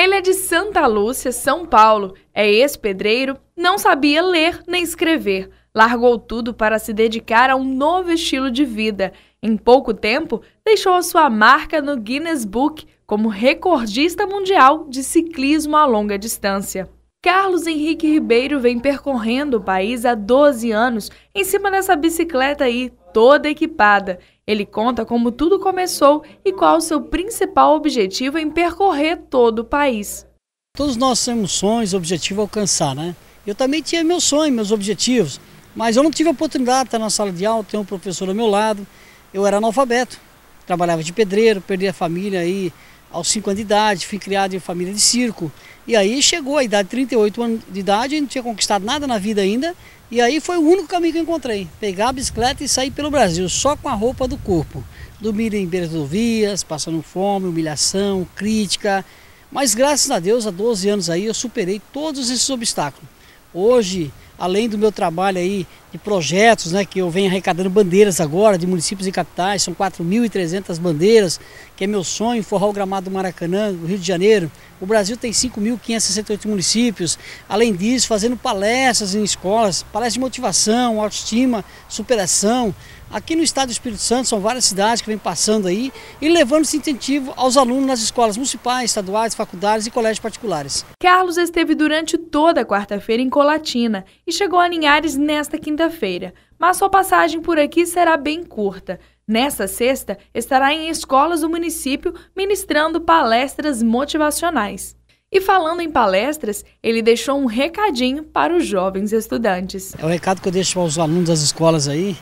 Ele é de Santa Lúcia, São Paulo, é ex-pedreiro, não sabia ler nem escrever. Largou tudo para se dedicar a um novo estilo de vida. Em pouco tempo, deixou a sua marca no Guinness Book como recordista mundial de ciclismo a longa distância. Carlos Henrique Ribeiro vem percorrendo o país há 12 anos em cima dessa bicicleta aí, toda equipada. Ele conta como tudo começou e qual o seu principal objetivo em percorrer todo o país. Todos nós temos sonhos, objetivo alcançar, né? Eu também tinha meus sonhos, meus objetivos, mas eu não tive a oportunidade de estar na sala de aula, ter um professor ao meu lado. Eu era analfabeto, trabalhava de pedreiro, perdi a família aí aos 5 anos de idade, fui criado em família de circo. E aí chegou a idade de 38 anos de idade, não tinha conquistado nada na vida ainda. E aí foi o único caminho que eu encontrei: pegar a bicicleta e sair pelo Brasil, só com a roupa do corpo. Dormir em beiras de rodovias, passando fome, humilhação, crítica. Mas graças a Deus, há 12 anos aí, eu superei todos esses obstáculos. Hoje, além do meu trabalho aí de projetos, né, que eu venho arrecadando bandeiras agora de municípios e capitais, são 4.300 bandeiras, que é meu sonho, forrar o gramado do Maracanã, do Rio de Janeiro. O Brasil tem 5.568 municípios. Além disso, fazendo palestras em escolas, palestras de motivação, autoestima, superação. Aqui no estado do Espírito Santo são várias cidades que vêm passando aí e levando esse incentivo aos alunos nas escolas municipais, estaduais, faculdades e colégios particulares. Carlos esteve durante toda a quarta-feira em Colatina e chegou a Linhares nesta quinta-feira, mas sua passagem por aqui será bem curta. Nesta sexta, estará em escolas do município ministrando palestras motivacionais. E falando em palestras, ele deixou um recadinho para os jovens estudantes. É o recado que eu deixo aos alunos das escolas aí,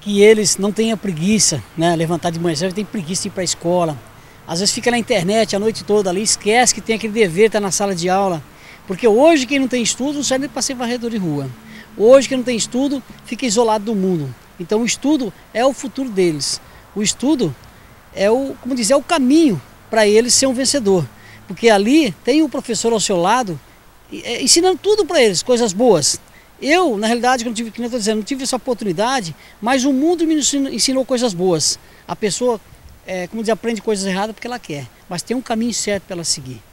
que eles não tenham preguiça, né? Levantar de manhã cedo, tem preguiça de ir para a escola. Às vezes fica na internet a noite toda ali, esquece que tem aquele dever estar tá na sala de aula. Porque hoje quem não tem estudo não serve nem para ser varredor de rua. Hoje quem não tem estudo fica isolado do mundo. Então o estudo é o futuro deles. O estudo é o, como dizer, é o caminho para eles ser um vencedor. Porque ali tem o professor ao seu lado é, ensinando tudo para eles, coisas boas, eu, na realidade, que não tive, que eu dizendo, não tive essa oportunidade, mas o mundo me ensinou, ensinou coisas boas. A pessoa, é, como diz, aprende coisas erradas porque ela quer, mas tem um caminho certo para ela seguir.